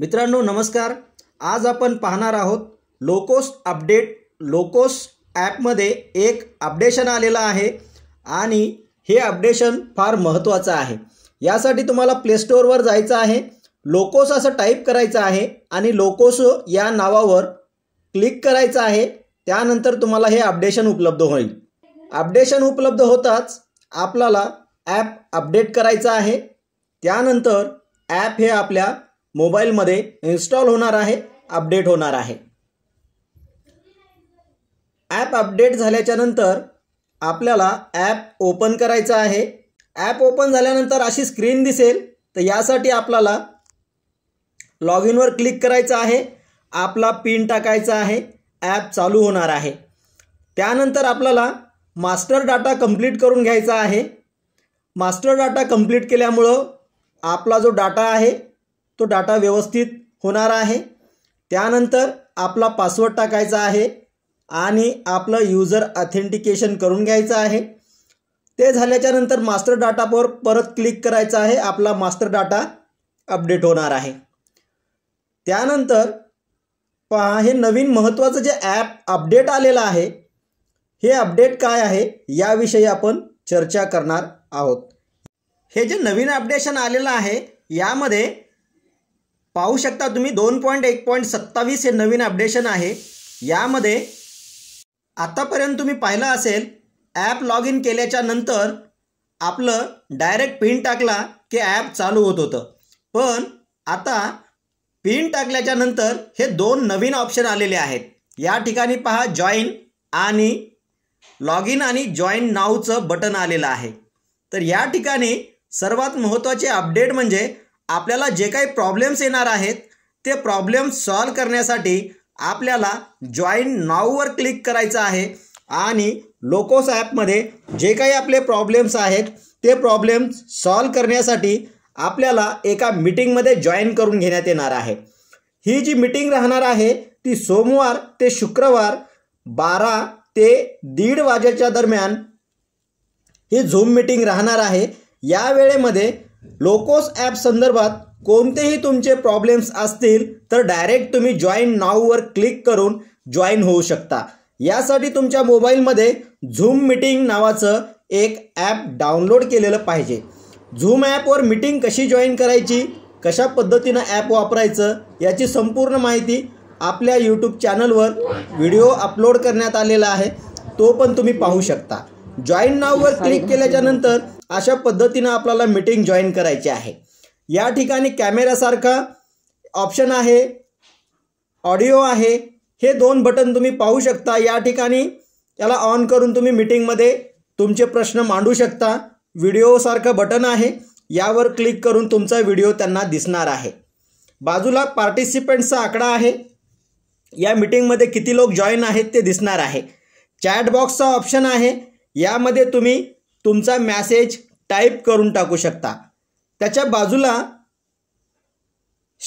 मित्रांनो नमस्कार आज आपण पाहणार आहोत लोकोस अपडेट लोकोस ॲपमध्ये एक अपडेशन आलेलं आहे आणि हे अपडेशन फार महत्त्वाचं आहे यासाठी तुम्हाला प्लेस्टोअरवर जायचं आहे लोकोस असं टाईप करायचं आहे आणि लोकोस या नावावर क्लिक करायचं आहे त्यानंतर तुम्हाला हे अपडेशन उपलब्ध होईल अपडेशन उपलब्ध होताच आपल्याला ॲप अपडेट करायचं आहे त्यानंतर ॲप हे आपल्या मोबाईलमध्ये इन्स्टॉल होणार आहे अपडेट होणार आहे ॲप अपडेट झाल्याच्या नंतर आपल्याला ॲप ओपन करायचं आहे ॲप ओपन झाल्यानंतर अशी स्क्रीन दिसेल तर यासाठी आपल्याला लॉग इनवर क्लिक करायचं आहे आपला पिन टाकायचा आहे ॲप चालू होणार आहे त्यानंतर आपल्याला मास्टर डाटा कंप्लीट करून घ्यायचा आहे मास्टर डाटा कंप्लीट केल्यामुळं आपला जो डाटा आहे तो डाटा व्यवस्थित होणार आहे त्यानंतर आपला पासवर्ड टाकायचा आहे आणि आपलं यूजर ऑथेंटिकेशन करून घ्यायचं आहे ते झाल्याच्यानंतर मास्टर डाटावर परत क्लिक करायचं आहे आपला मास्टर डाटा अपडेट होणार आहे त्यानंतर पहा हे नवीन महत्त्वाचं जे ॲप अपडेट आलेलं आहे हे अपडेट काय आहे याविषयी आपण चर्चा करणार आहोत हे जे नवीन अपडेशन आलेलं आहे यामध्ये पाहू शकता तुम्ही दोन पॉईंट एक पॉईंट सत्तावीस हे नवीन अपडेशन आहे यामध्ये आतापर्यंत तुम्ही पाहिलं असेल ॲप लॉग इन केल्याच्या नंतर आपलं डायरेक्ट पिन टाकला की ॲप चालू होत होतं पण आता पिन टाकल्याच्या नंतर हे दोन नवीन ऑप्शन आलेले आहेत या ठिकाणी पहा जॉईन आणि लॉग इन आणि जॉईन नावचं बटन आलेलं आहे तर या ठिकाणी सर्वात महत्त्वाचे अपडेट म्हणजे आपल्याला जे काही प्रॉब्लेम्स येणार आहेत ते प्रॉब्लेम सॉल्व करण्यासाठी आपल्याला जॉईन नाववर क्लिक करायचं आहे आणि लोकोस ॲपमध्ये जे काही आपले प्रॉब्लेम्स आहेत ते प्रॉब्लेम सॉल्व करण्यासाठी आपल्याला एका मिटिंगमध्ये जॉईन करून घेण्यात येणार आहे ही जी मिटिंग राहणार आहे ती सोमवार ते शुक्रवार बारा ते दीड वाजेच्या दरम्यान ही झूम मिटिंग राहणार आहे या वेळेमध्ये लोकोस ॲप संदर्भात कोणतेही तुमचे प्रॉब्लेम्स असतील तर डायरेक्ट तुम्ही जॉईन नाववर क्लिक करून जॉईन होऊ शकता यासाठी तुमच्या मोबाईलमध्ये झूम मिटिंग नावाचं एक ॲप डाउनलोड केलेलं पाहिजे झूम ॲपवर मिटिंग कशी जॉईन करायची कशा पद्धतीनं ॲप वापरायचं याची संपूर्ण माहिती आपल्या यूट्यूब चॅनलवर व्हिडिओ अपलोड करण्यात आलेला आहे तो पण तुम्ही पाहू शकता जॉईन नाववर क्लिक केल्याच्यानंतर अशा पद्धतीनं आपल्याला मीटिंग जॉईन करायची आहे या ठिकाणी कॅमेरासारखा ऑप्शन आहे ऑडिओ आहे हे दोन बटन तुम्ही पाहू शकता या ठिकाणी त्याला ऑन करून तुम्ही मीटिंगमध्ये तुमचे प्रश्न मांडू शकता व्हिडिओसारखं बटन आहे यावर क्लिक करून तुमचा व्हिडिओ त्यांना दिसणार आहे बाजूला पार्टिसिपंटचा आकडा आहे या मीटिंगमध्ये किती लोक जॉईन आहेत ते दिसणार आहे चॅट ऑप्शन आहे यामध्ये तुम्ही तुमचा मॅसेज टाईप करून टाकू शकता त्याच्या बाजूला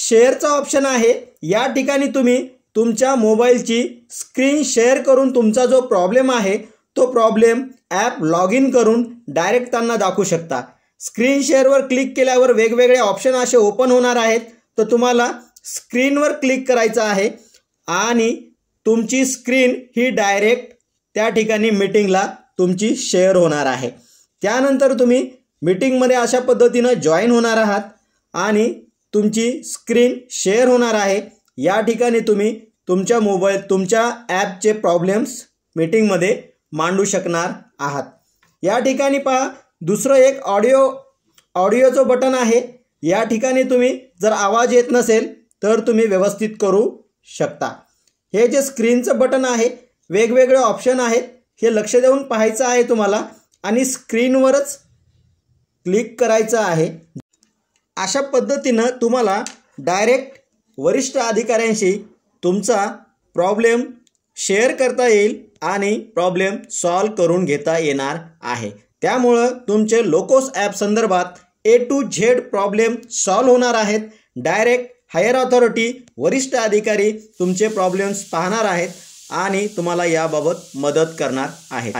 शेअरचा ऑप्शन आहे या ठिकाणी तुम्ही तुमच्या मोबाईलची स्क्रीन शेअर करून तुमचा जो प्रॉब्लेम आहे तो प्रॉब्लेम ॲप लॉग इन करून डायरेक्ट त्यांना दाखवू शकता स्क्रीन शेअरवर क्लिक केल्यावर वेगवेगळे ऑप्शन असे ओपन होणार आहेत तर तुम्हाला स्क्रीनवर क्लिक करायचं आहे आणि तुमची स्क्रीन ही डायरेक्ट त्या ठिकाणी मीटिंगला तुमची शेअर होणार आहे त्यानंतर तुम्ही मिटिंगमध्ये अशा पद्धतीनं जॉईन होणार आहात आणि तुमची स्क्रीन शेअर होणार आहे या ठिकाणी तुम्ही तुमच्या मोबाईल तुमच्या ॲपचे प्रॉब्लेम्स मिटिंगमध्ये मांडू शकणार आहात या ठिकाणी पहा दुसरं एक ऑडिओ ऑडिओचं बटन आहे या ठिकाणी तुम्ही जर आवाज येत नसेल तर तुम्ही व्यवस्थित करू शकता हे जे स्क्रीनचं बटन आहे वेगवेगळे ऑप्शन आहेत हे लक्ष देऊन पाहायचं आहे तुम्हाला आणि स्क्रीनवरच क्लिक करायचं आहे अशा पद्धतीनं तुम्हाला डायरेक्ट वरिष्ठ अधिकाऱ्यांशी तुमचा प्रॉब्लेम शेअर करता येईल आणि प्रॉब्लेम सॉल्व करून घेता येणार आहे त्यामुळं तुमचे लोकोस ॲप संदर्भात A to Z problem solve होणार आहेत डायरेक्ट हायर ऑथॉरिटी वरिष्ठ अधिकारी तुमचे प्रॉब्लेम्स पाहणार आहेत आणि तुम्हाला याबाबत मदत करणार आहे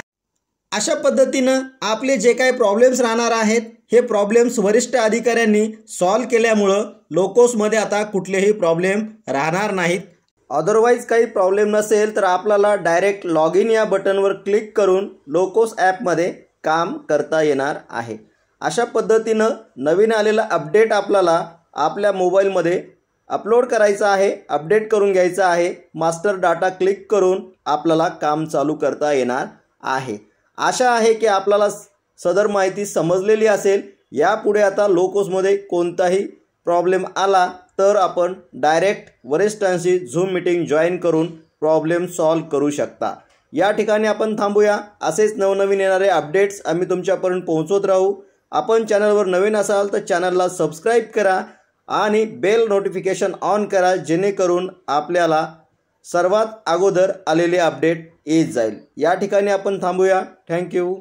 अशा पद्धतीनं आपले जे काही प्रॉब्लेम्स राहणार आहेत हे प्रॉब्लेम्स वरिष्ठ अधिकाऱ्यांनी सॉल्व केल्यामुळं लोकोसमध्ये आता कुठलेही प्रॉब्लेम राहणार नाहीत अदरवाईज काही प्रॉब्लेम नसेल तर आपल्याला डायरेक्ट लॉग इन या बटनवर क्लिक करून लोकोस ॲपमध्ये काम करता येणार आहे अशा पद्धतीनं नवीन आलेला अपडेट आपल्याला आपल्या मोबाईलमध्ये अपलोड करायचं आहे अपडेट करून घ्यायचं आहे मास्टर डाटा क्लिक करून आपल्याला काम चालू करता येणार आहे आशा आहे की आपल्याला सदर माहिती समजलेली असेल यापुढे आता लोकोसमध्ये कोणताही प्रॉब्लेम आला तर आपण डायरेक्ट वरिष्ठांशी झूम मिटिंग जॉईन करून प्रॉब्लेम सॉल्व करू शकता या ठिकाणी आपण थांबूया असेच नवनवीन येणारे अपडेट्स आम्ही तुमच्यापर्यंत पोहोचवत राहू आपण चॅनलवर नवीन असाल तर चॅनलला सबस्क्राईब करा आणि बेल नोटिफिकेशन ऑन करा जेणेकरून आपल्याला सर्वात अगोदर आलेले अपडेट येत जाईल या ठिकाणी आपण थांबूया थँक्यू